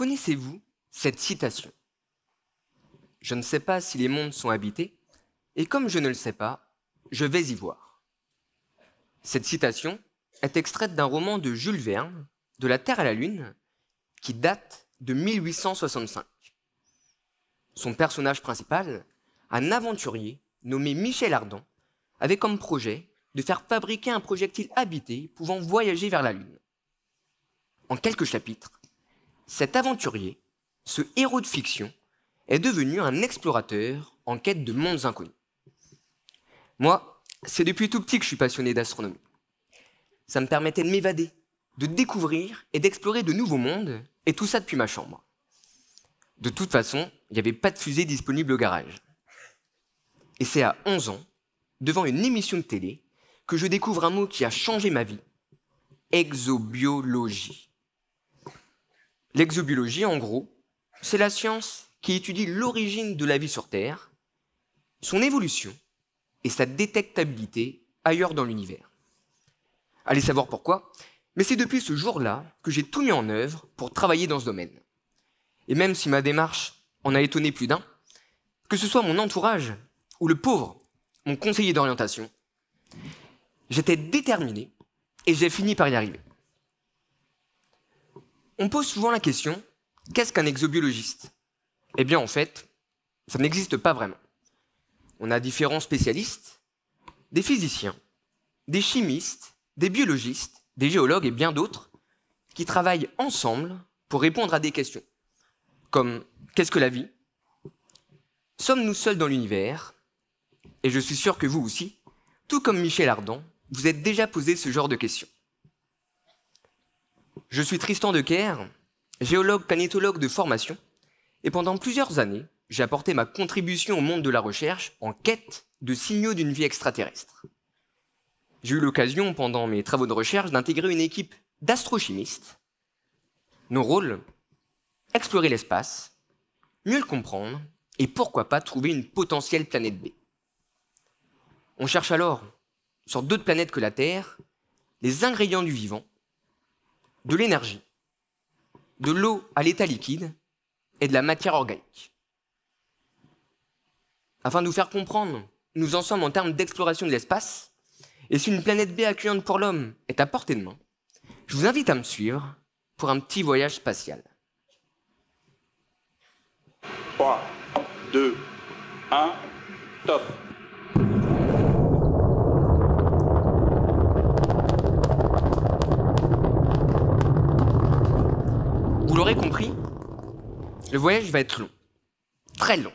Connaissez-vous cette citation Je ne sais pas si les mondes sont habités, et comme je ne le sais pas, je vais y voir. Cette citation est extraite d'un roman de Jules Verne, De la Terre à la Lune, qui date de 1865. Son personnage principal, un aventurier nommé Michel Ardan, avait comme projet de faire fabriquer un projectile habité pouvant voyager vers la Lune. En quelques chapitres, cet aventurier, ce héros de fiction, est devenu un explorateur en quête de mondes inconnus. Moi, c'est depuis tout petit que je suis passionné d'astronomie. Ça me permettait de m'évader, de découvrir et d'explorer de nouveaux mondes, et tout ça depuis ma chambre. De toute façon, il n'y avait pas de fusée disponible au garage. Et c'est à 11 ans, devant une émission de télé, que je découvre un mot qui a changé ma vie. Exobiologie. L'exobiologie, en gros, c'est la science qui étudie l'origine de la vie sur Terre, son évolution et sa détectabilité ailleurs dans l'univers. Allez savoir pourquoi, mais c'est depuis ce jour-là que j'ai tout mis en œuvre pour travailler dans ce domaine. Et même si ma démarche en a étonné plus d'un, que ce soit mon entourage ou le pauvre, mon conseiller d'orientation, j'étais déterminé et j'ai fini par y arriver. On pose souvent la question, qu'est-ce qu'un exobiologiste Eh bien en fait, ça n'existe pas vraiment. On a différents spécialistes, des physiciens, des chimistes, des biologistes, des géologues et bien d'autres qui travaillent ensemble pour répondre à des questions comme qu'est-ce que la vie Sommes-nous seuls dans l'univers Et je suis sûr que vous aussi, tout comme Michel Ardan, vous êtes déjà posé ce genre de questions. Je suis Tristan Decker, géologue planétologue de formation, et pendant plusieurs années, j'ai apporté ma contribution au monde de la recherche en quête de signaux d'une vie extraterrestre. J'ai eu l'occasion, pendant mes travaux de recherche, d'intégrer une équipe d'astrochimistes. Nos rôles Explorer l'espace, mieux le comprendre, et pourquoi pas trouver une potentielle planète B. On cherche alors, sur d'autres planètes que la Terre, les ingrédients du vivant de l'énergie, de l'eau à l'état liquide et de la matière organique. Afin de vous faire comprendre, nous en sommes en termes d'exploration de l'espace, et si une planète B accueillante pour l'homme est à portée de main, je vous invite à me suivre pour un petit voyage spatial. 3, 2, 1, top Vous l'aurez compris, le voyage va être long. Très long.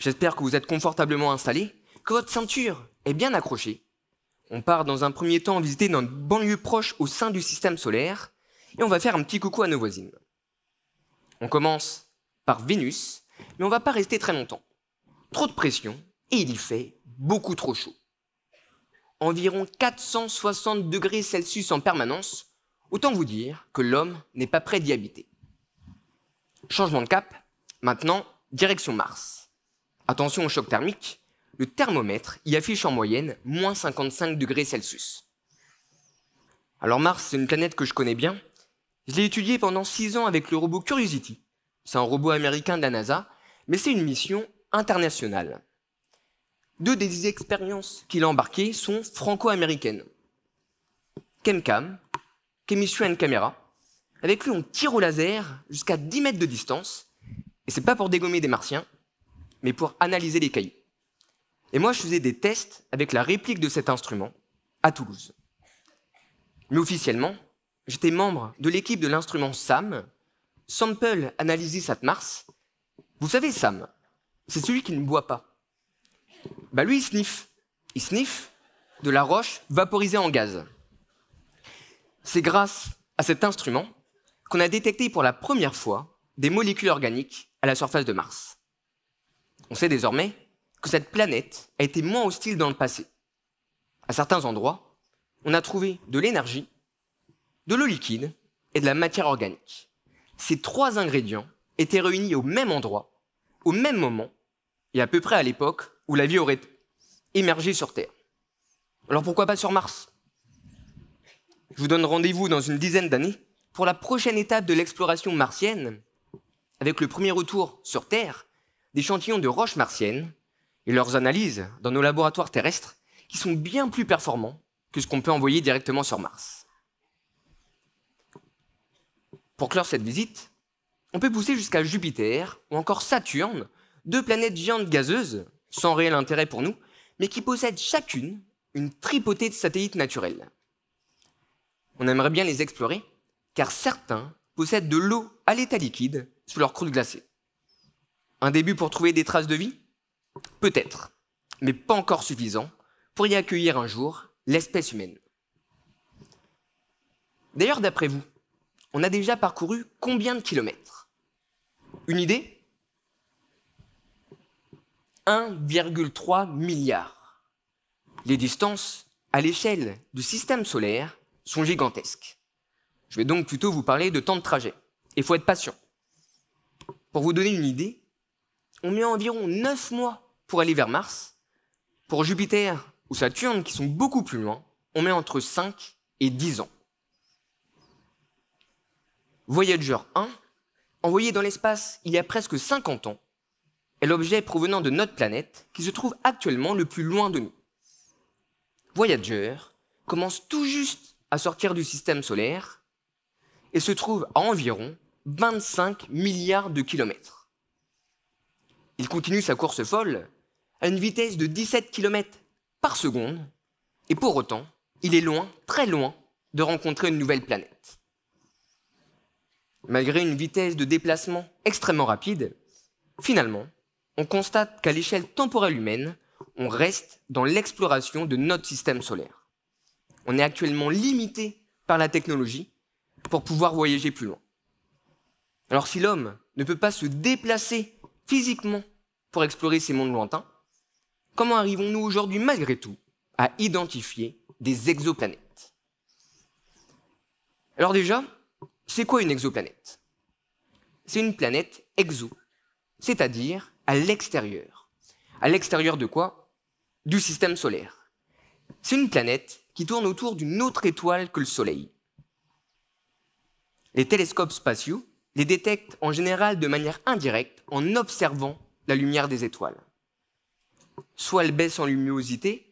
J'espère que vous êtes confortablement installés, que votre ceinture est bien accrochée. On part dans un premier temps visiter notre banlieue proche au sein du système solaire, et on va faire un petit coucou à nos voisines. On commence par Vénus, mais on ne va pas rester très longtemps. Trop de pression, et il y fait beaucoup trop chaud. Environ 460 degrés Celsius en permanence, autant vous dire que l'homme n'est pas prêt d'y habiter. Changement de cap, maintenant, direction Mars. Attention au choc thermique, le thermomètre y affiche en moyenne moins 55 degrés Celsius. Alors Mars, c'est une planète que je connais bien. Je l'ai étudiée pendant 6 ans avec le robot Curiosity. C'est un robot américain de la NASA, mais c'est une mission internationale. Deux des expériences qu'il a embarquées sont franco-américaines. ChemCam, Chemistry and Camera, avec lui, on tire au laser jusqu'à 10 mètres de distance. Et c'est pas pour dégommer des martiens, mais pour analyser les cailloux. Et moi, je faisais des tests avec la réplique de cet instrument à Toulouse. Mais officiellement, j'étais membre de l'équipe de l'instrument SAM, Sample Analysis at Mars. Vous savez, SAM, c'est celui qui ne boit pas. Bah lui, il sniffe. Il sniffe de la roche vaporisée en gaz. C'est grâce à cet instrument qu'on a détecté pour la première fois des molécules organiques à la surface de Mars. On sait désormais que cette planète a été moins hostile dans le passé. À certains endroits, on a trouvé de l'énergie, de l'eau liquide et de la matière organique. Ces trois ingrédients étaient réunis au même endroit, au même moment, et à peu près à l'époque où la vie aurait émergé sur Terre. Alors pourquoi pas sur Mars Je vous donne rendez-vous dans une dizaine d'années pour la prochaine étape de l'exploration martienne, avec le premier retour sur Terre d'échantillons de roches martiennes et leurs analyses dans nos laboratoires terrestres qui sont bien plus performants que ce qu'on peut envoyer directement sur Mars. Pour clore cette visite, on peut pousser jusqu'à Jupiter ou encore Saturne, deux planètes géantes gazeuses, sans réel intérêt pour nous, mais qui possèdent chacune une tripotée de satellites naturels. On aimerait bien les explorer, car certains possèdent de l'eau à l'état liquide sous leur croûte glacée. Un début pour trouver des traces de vie Peut-être, mais pas encore suffisant pour y accueillir un jour l'espèce humaine. D'ailleurs, d'après vous, on a déjà parcouru combien de kilomètres Une idée 1,3 milliard. Les distances, à l'échelle du système solaire, sont gigantesques. Je vais donc plutôt vous parler de temps de trajet. Il faut être patient. Pour vous donner une idée, on met environ 9 mois pour aller vers Mars. Pour Jupiter ou Saturne, qui sont beaucoup plus loin, on met entre 5 et 10 ans. Voyager 1, envoyé dans l'espace il y a presque 50 ans, est l'objet provenant de notre planète qui se trouve actuellement le plus loin de nous. Voyager commence tout juste à sortir du système solaire et se trouve à environ 25 milliards de kilomètres. Il continue sa course folle à une vitesse de 17 km par seconde, et pour autant, il est loin, très loin, de rencontrer une nouvelle planète. Malgré une vitesse de déplacement extrêmement rapide, finalement, on constate qu'à l'échelle temporelle humaine, on reste dans l'exploration de notre système solaire. On est actuellement limité par la technologie pour pouvoir voyager plus loin. Alors si l'homme ne peut pas se déplacer physiquement pour explorer ces mondes lointains, comment arrivons-nous aujourd'hui malgré tout à identifier des exoplanètes Alors déjà, c'est quoi une exoplanète C'est une planète exo, c'est-à-dire à, l'extérieur. À l'extérieur de quoi Du système solaire. C'est une planète qui tourne autour d'une autre étoile que le Soleil, les télescopes spatiaux les détectent en général de manière indirecte en observant la lumière des étoiles. Soit elle baisse en luminosité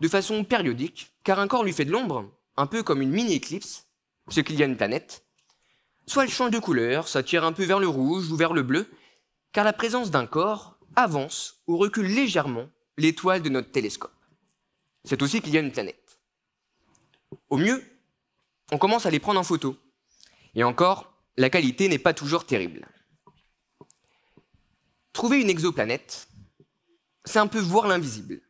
de façon périodique, car un corps lui fait de l'ombre, un peu comme une mini-éclipse, ce qu'il y a une planète, soit elle change de couleur, s'attire un peu vers le rouge ou vers le bleu, car la présence d'un corps avance ou recule légèrement l'étoile de notre télescope. C'est aussi qu'il y a une planète. Au mieux, on commence à les prendre en photo, et encore, la qualité n'est pas toujours terrible. Trouver une exoplanète, c'est un peu voir l'invisible.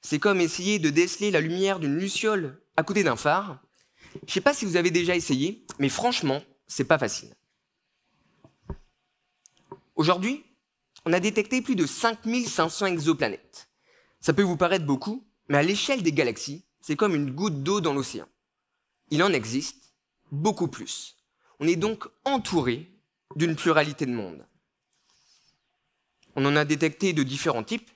C'est comme essayer de déceler la lumière d'une luciole à côté d'un phare. Je ne sais pas si vous avez déjà essayé, mais franchement, c'est pas facile. Aujourd'hui, on a détecté plus de 5500 exoplanètes. Ça peut vous paraître beaucoup, mais à l'échelle des galaxies, c'est comme une goutte d'eau dans l'océan. Il en existe beaucoup plus. On est donc entouré d'une pluralité de mondes. On en a détecté de différents types,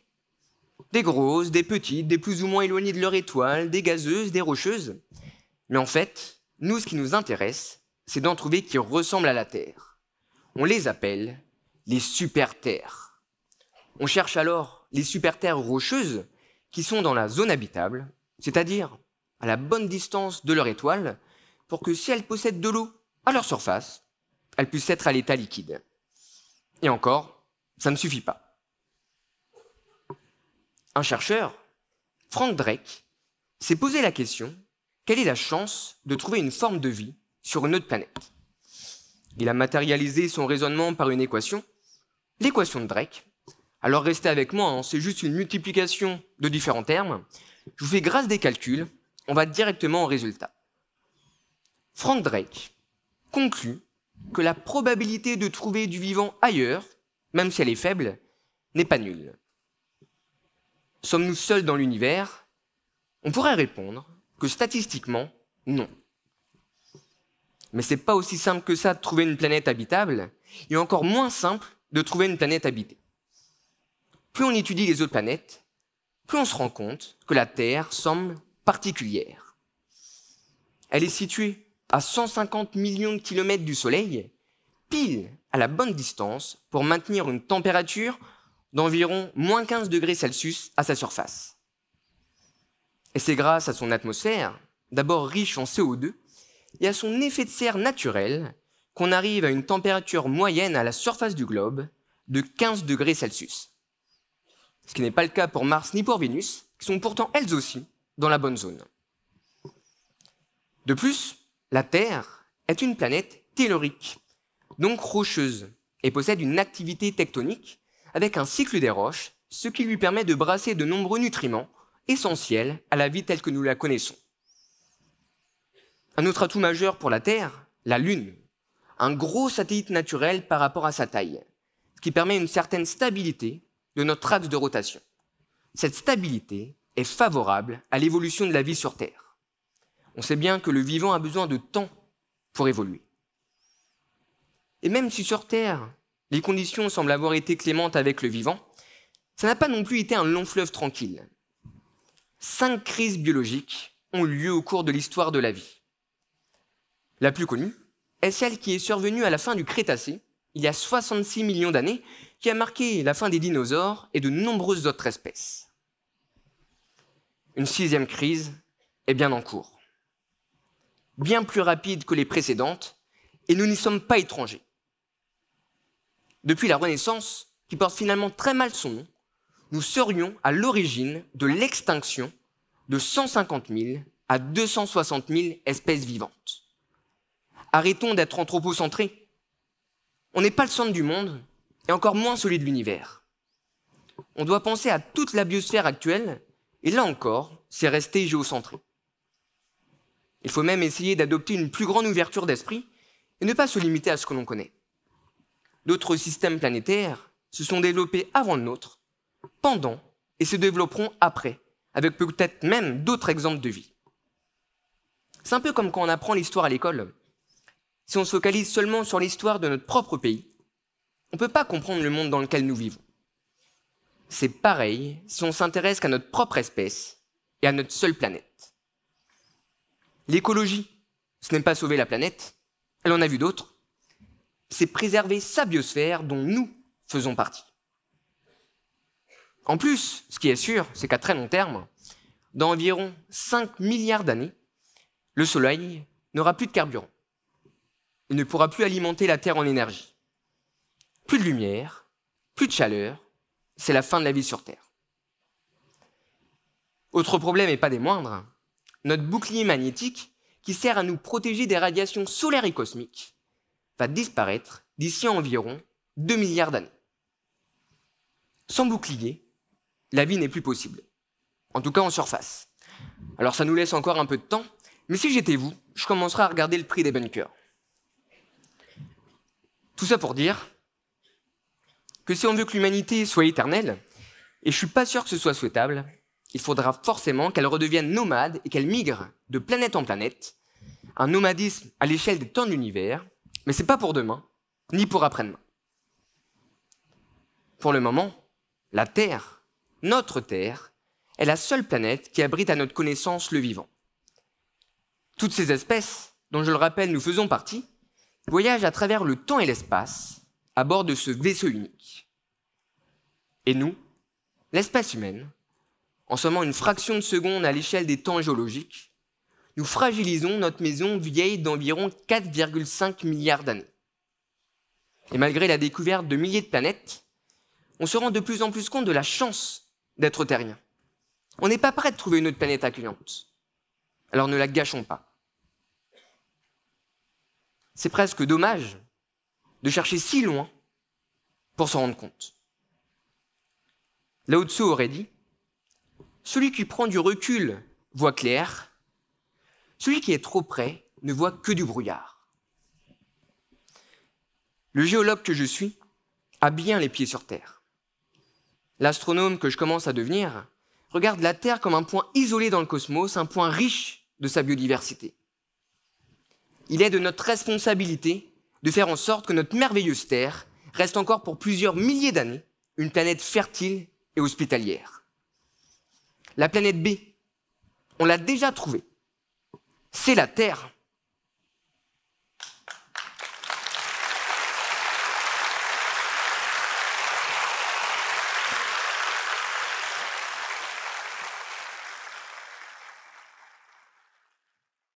des grosses, des petites, des plus ou moins éloignées de leur étoile, des gazeuses, des rocheuses. Mais en fait, nous, ce qui nous intéresse, c'est d'en trouver qui ressemblent à la Terre. On les appelle les super-terres. On cherche alors les super-terres rocheuses qui sont dans la zone habitable, c'est-à-dire à la bonne distance de leur étoile, pour que si elles possèdent de l'eau à leur surface, elles puissent être à l'état liquide. Et encore, ça ne suffit pas. Un chercheur, Frank Drake, s'est posé la question quelle est la chance de trouver une forme de vie sur une autre planète Il a matérialisé son raisonnement par une équation, l'équation de Drake. Alors restez avec moi, hein, c'est juste une multiplication de différents termes. Je vous fais grâce des calculs, on va directement au résultat. Frank Drake conclut que la probabilité de trouver du vivant ailleurs, même si elle est faible, n'est pas nulle. Sommes-nous seuls dans l'univers On pourrait répondre que statistiquement, non. Mais c'est pas aussi simple que ça de trouver une planète habitable, et encore moins simple de trouver une planète habitée. Plus on étudie les autres planètes, plus on se rend compte que la Terre semble particulière. Elle est située à 150 millions de kilomètres du Soleil, pile à la bonne distance pour maintenir une température d'environ moins 15 degrés Celsius à sa surface. Et c'est grâce à son atmosphère, d'abord riche en CO2, et à son effet de serre naturel qu'on arrive à une température moyenne à la surface du globe de 15 degrés Celsius. Ce qui n'est pas le cas pour Mars ni pour Vénus, qui sont pourtant elles aussi dans la bonne zone. De plus, la Terre est une planète tellurique, donc rocheuse, et possède une activité tectonique avec un cycle des roches, ce qui lui permet de brasser de nombreux nutriments essentiels à la vie telle que nous la connaissons. Un autre atout majeur pour la Terre, la Lune, un gros satellite naturel par rapport à sa taille, ce qui permet une certaine stabilité de notre axe de rotation. Cette stabilité est favorable à l'évolution de la vie sur Terre. On sait bien que le vivant a besoin de temps pour évoluer. Et même si sur Terre, les conditions semblent avoir été clémentes avec le vivant, ça n'a pas non plus été un long fleuve tranquille. Cinq crises biologiques ont lieu au cours de l'histoire de la vie. La plus connue est celle qui est survenue à la fin du Crétacé, il y a 66 millions d'années, qui a marqué la fin des dinosaures et de nombreuses autres espèces. Une sixième crise est bien en cours bien plus rapide que les précédentes, et nous n'y sommes pas étrangers. Depuis la Renaissance, qui porte finalement très mal son nom, nous serions à l'origine de l'extinction de 150 000 à 260 000 espèces vivantes. Arrêtons d'être anthropocentrés. On n'est pas le centre du monde, et encore moins celui de l'univers. On doit penser à toute la biosphère actuelle, et là encore, c'est rester géocentré. Il faut même essayer d'adopter une plus grande ouverture d'esprit et ne pas se limiter à ce que l'on connaît. D'autres systèmes planétaires se sont développés avant le nôtre, pendant et se développeront après, avec peut-être même d'autres exemples de vie. C'est un peu comme quand on apprend l'histoire à l'école. Si on se focalise seulement sur l'histoire de notre propre pays, on ne peut pas comprendre le monde dans lequel nous vivons. C'est pareil si on s'intéresse qu'à notre propre espèce et à notre seule planète. L'écologie, ce n'est pas sauver la planète, elle en a vu d'autres, c'est préserver sa biosphère dont nous faisons partie. En plus, ce qui est sûr, c'est qu'à très long terme, dans environ 5 milliards d'années, le Soleil n'aura plus de carburant. Il ne pourra plus alimenter la Terre en énergie. Plus de lumière, plus de chaleur, c'est la fin de la vie sur Terre. Autre problème, et pas des moindres, notre bouclier magnétique, qui sert à nous protéger des radiations solaires et cosmiques, va disparaître d'ici environ 2 milliards d'années. Sans bouclier, la vie n'est plus possible. En tout cas en surface. Alors ça nous laisse encore un peu de temps, mais si j'étais vous, je commencerais à regarder le prix des bunkers. Tout ça pour dire que si on veut que l'humanité soit éternelle, et je suis pas sûr que ce soit souhaitable, il faudra forcément qu'elles redeviennent nomades et qu'elles migrent de planète en planète, un nomadisme à l'échelle des temps de l'univers, mais c'est pas pour demain, ni pour après-demain. Pour le moment, la Terre, notre Terre, est la seule planète qui abrite à notre connaissance le vivant. Toutes ces espèces, dont je le rappelle nous faisons partie, voyagent à travers le temps et l'espace à bord de ce vaisseau unique. Et nous, l'espèce humaine, en seulement une fraction de seconde à l'échelle des temps géologiques, nous fragilisons notre maison vieille d'environ 4,5 milliards d'années. Et malgré la découverte de milliers de planètes, on se rend de plus en plus compte de la chance d'être terrien. On n'est pas prêt de trouver une autre planète accueillante. Alors ne la gâchons pas. C'est presque dommage de chercher si loin pour s'en rendre compte. Lao Tzu aurait dit celui qui prend du recul voit clair. Celui qui est trop près ne voit que du brouillard. Le géologue que je suis a bien les pieds sur Terre. L'astronome que je commence à devenir regarde la Terre comme un point isolé dans le cosmos, un point riche de sa biodiversité. Il est de notre responsabilité de faire en sorte que notre merveilleuse Terre reste encore pour plusieurs milliers d'années une planète fertile et hospitalière. La planète B, on l'a déjà trouvée. C'est la Terre.